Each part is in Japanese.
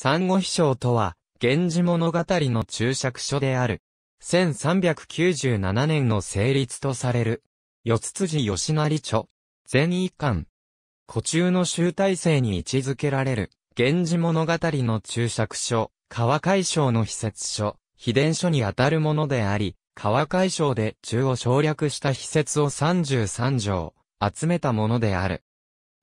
三五秘書とは、源氏物語の注釈書である。1397年の成立とされる。四辻義成著。全一巻。古中の集大成に位置づけられる。源氏物語の注釈書。川海省の秘説書。秘伝書にあたるものであり、川海省で中を省略した秘説を33条、集めたものである。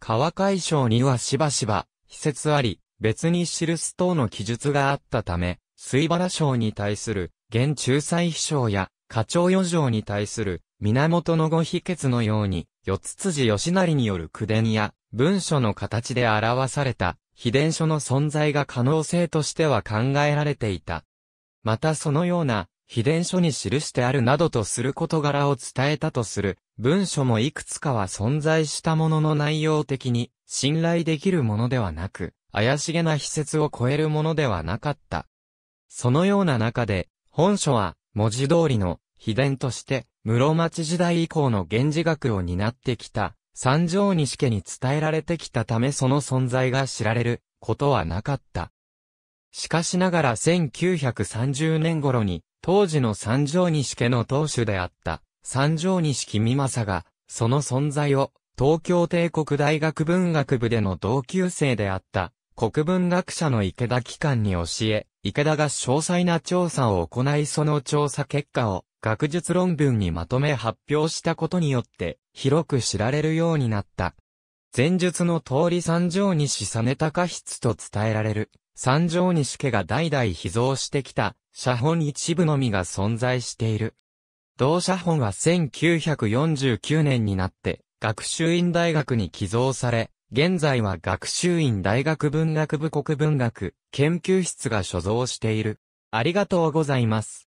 川海省にはしばしば、秘説あり、別に記す等の記述があったため、水原省に対する、現仲裁秘書や、課長余剰に対する、源のご秘訣のように、四つ辻義成による句伝や、文書の形で表された、秘伝書の存在が可能性としては考えられていた。またそのような、秘伝書に記してあるなどとする事柄を伝えたとする、文書もいくつかは存在したものの内容的に、信頼できるものではなく、怪しげな秘説を超えるものではなかった。そのような中で、本書は、文字通りの、秘伝として、室町時代以降の源氏学を担ってきた、三条西家に伝えられてきたためその存在が知られることはなかった。しかしながら1930年頃に、当時の三条西家の当主であった、三条西君美正が、その存在を、東京帝国大学文学部での同級生であった、国文学者の池田機関に教え、池田が詳細な調査を行いその調査結果を学術論文にまとめ発表したことによって広く知られるようになった。前述の通り三条西実高筆と伝えられる三条西家が代々秘蔵してきた写本一部のみが存在している。同写本は1949年になって学習院大学に寄贈され、現在は学習院大学文学部国文学研究室が所蔵している。ありがとうございます。